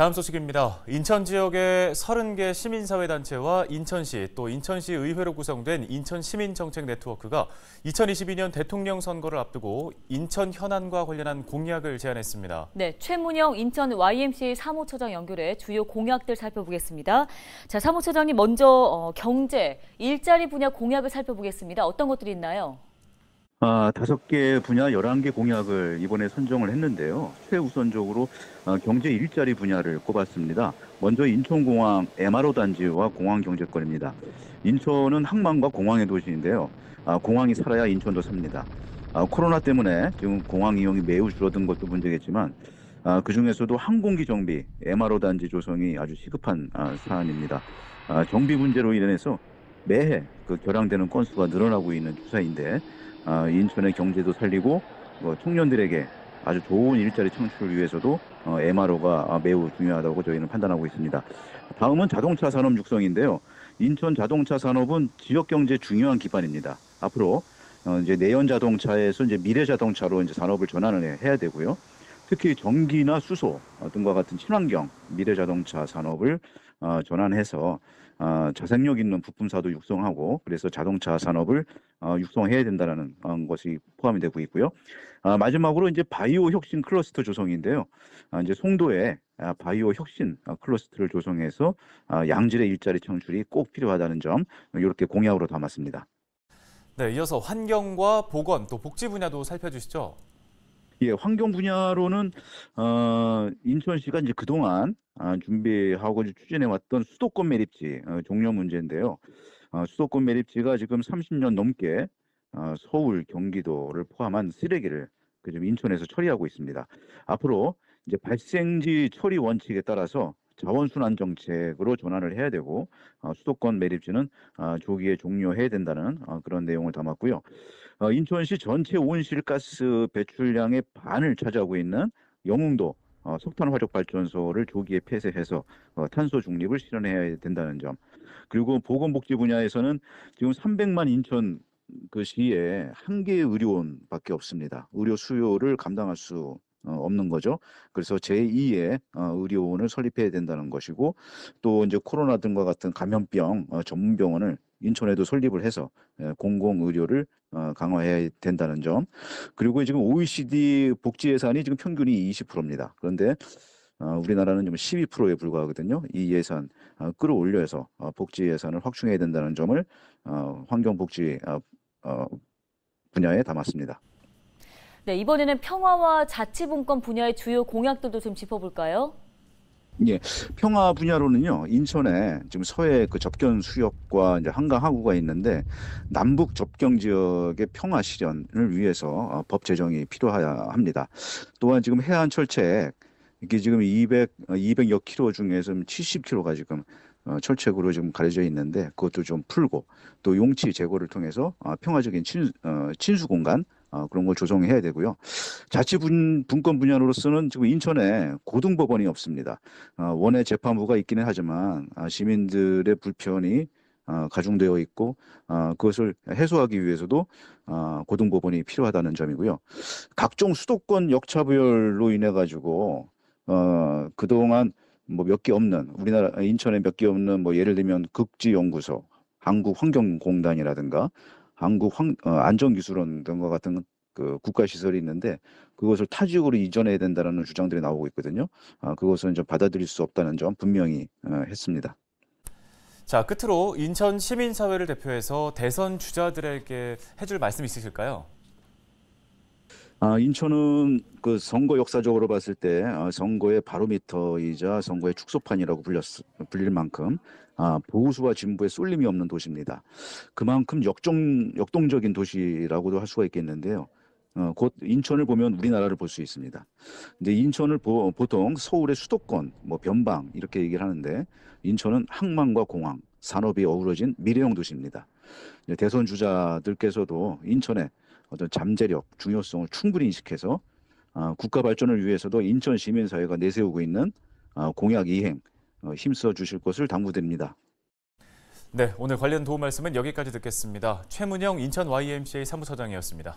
다음 소식입니다. 인천 지역의 30개 시민사회단체와 인천시 또 인천시 의회로 구성된 인천시민정책네트워크가 2022년 대통령 선거를 앞두고 인천 현안과 관련한 공약을 제안했습니다. 네, 최문영 인천 YMCA 사무처장 연결해 주요 공약들 살펴보겠습니다. 자, 사무처장님 먼저 어, 경제, 일자리 분야 공약을 살펴보겠습니다. 어떤 것들이 있나요? 아, 다섯 개 분야 열한 개 공약을 이번에 선정을 했는데요. 최우선적으로 아, 경제 일자리 분야를 꼽았습니다. 먼저 인천공항 MRO 단지와 공항 경제권입니다. 인천은 항만과 공항의 도시인데요. 아, 공항이 살아야 인천도 삽니다. 아, 코로나 때문에 지금 공항 이용이 매우 줄어든 것도 문제겠지만 아, 그 중에서도 항공기 정비, MRO 단지 조성이 아주 시급한 아, 사안입니다. 아, 정비 문제로 인해서 매해 그 결항되는 건수가 늘어나고 있는 추세인데 어, 인천의 경제도 살리고 뭐 청년들에게 아주 좋은 일자리 창출을 위해서도 어, MRO가 아, 매우 중요하다고 저희는 판단하고 있습니다. 다음은 자동차 산업 육성인데요. 인천 자동차 산업은 지역 경제 중요한 기반입니다. 앞으로 어, 이제 내연 자동차에서 이제 미래 자동차로 이제 산업을 전환을 해야 되고요. 특히 전기나 수소 어, 등과 같은 친환경 미래 자동차 산업을 어, 전환해서 어, 자생력 있는 부품사도 육성하고 그래서 자동차 산업을 육성해야 된다는 것이 포함이 되고 있고요. 마지막으로 이제 바이오 혁신 클러스터 조성인데요. 이제 송도에 아, 바이오 혁신 클러스터를 조성해서 양질의 일자리 창출이 꼭 필요하다는 점 이렇게 공약으로 담았습니다. 네, 이어서 환경과 보건 또 복지 분야도 살펴주시죠. 예, 환경 분야로는 어, 인천시가 이제 그동안 아, 준비하고 추진해왔던 수도권 매립지 어, 종료 문제인데요. 어, 수도권 매립지가 지금 30년 넘게 어, 서울, 경기도를 포함한 쓰레기를 그좀 인천에서 처리하고 있습니다. 앞으로 이제 발생지 처리 원칙에 따라서 자원순환 정책으로 전환을 해야 되고 어, 수도권 매립지는 어, 조기에 종료해야 된다는 어, 그런 내용을 담았고요. 어, 인천시 전체 온실가스 배출량의 반을 차지하고 있는 영웅도 어, 석탄 화력 발전소를 조기에 폐쇄해서 어, 탄소 중립을 실현해야 된다는 점. 그리고 보건복지 분야에서는 지금 300만 인천 그 시에 한 개의 의료원밖에 없습니다. 의료 수요를 감당할 수 어, 없는 거죠. 그래서 제2의 어, 의료원을 설립해야 된다는 것이고 또 이제 코로나 등과 같은 감염병 전문병원을 인천에도 설립을 해서 예, 공공의료를 어, 강화해야 된다는 점. 그리고 지금 OECD 복지 예산이 지금 평균이 20%입니다. 그런데 어, 우리나라는 지금 12%에 불과하거든요. 이 예산 어, 끌어올려서 복지 예산을 확충해야 된다는 점을 환경복지 분야에 담았습니다. 네, 이번에는 평화와 자치분권 분야의 주요 공약들도 좀 짚어볼까요? 예, 평화 분야로는요, 인천에 지금 서해 그접견 수역과 이제 한강 하구가 있는데 남북 접경 지역의 평화 실현을 위해서 어, 법 제정이 필요하야 합니다. 또한 지금 해안 철책 이게 지금 200 200여 어, 킬로 중에서 70킬로가 지금 어, 철책으로 지금 가려져 있는데 그것도 좀 풀고 또 용치 제고를 통해서 어, 평화적인 친, 어, 친수 공간 어, 그런 걸 조정해야 되고요. 자치분 분권 분야로서는 지금 인천에 고등법원이 없습니다. 어, 원외 재판부가 있기는 하지만 아, 시민들의 불편이 어, 가중되어 있고 어, 그것을 해소하기 위해서도 어, 고등법원이 필요하다는 점이고요. 각종 수도권 역차별로 인해 가지고 어, 그동안 뭐 몇 개 없는 우리나라 인천에 몇 개 없는 뭐 예를 들면 극지연구소 한국환경공단이라든가 한국 황, 어, 안전기술원 등과 같은 그 국가 시설이 있는데 그것을 타지역으로 이전해야 된다라는 주장들이 나오고 있거든요. 아, 그것은 이제 받아들일 수 없다는 점 분명히 어, 했습니다. 자 끝으로 인천 시민사회를 대표해서 대선 주자들에게 해줄 말씀 있으실까요? 아, 인천은 그 선거 역사적으로 봤을 때 어, 선거의 바로미터이자 선거의 축소판이라고 불렸, 불릴 만큼 아, 보수와 진보의 쏠림이 없는 도시입니다. 그만큼 역정, 역동적인 도시라고도 할 수가 있겠는데요. 어, 곧 인천을 보면 우리나라를 볼 수 있습니다. 근데 인천을 보, 보통 서울의 수도권, 뭐 변방 이렇게 얘기를 하는데 인천은 항만과 공항, 산업이 어우러진 미래형 도시입니다. 대선 주자들께서도 인천에 어떤 잠재력 중요성을 충분히 인식해서 어, 아, 국가 발전을 위해서도 인천 시민사회가 내세우고 있는 어, 공약 이행 어, 힘써 주실 것을 당부드립니다. 네, 오늘 관련 도움 말씀은 여기까지 듣겠습니다. 최문영 인천 YMCA 사무처장이었습니다.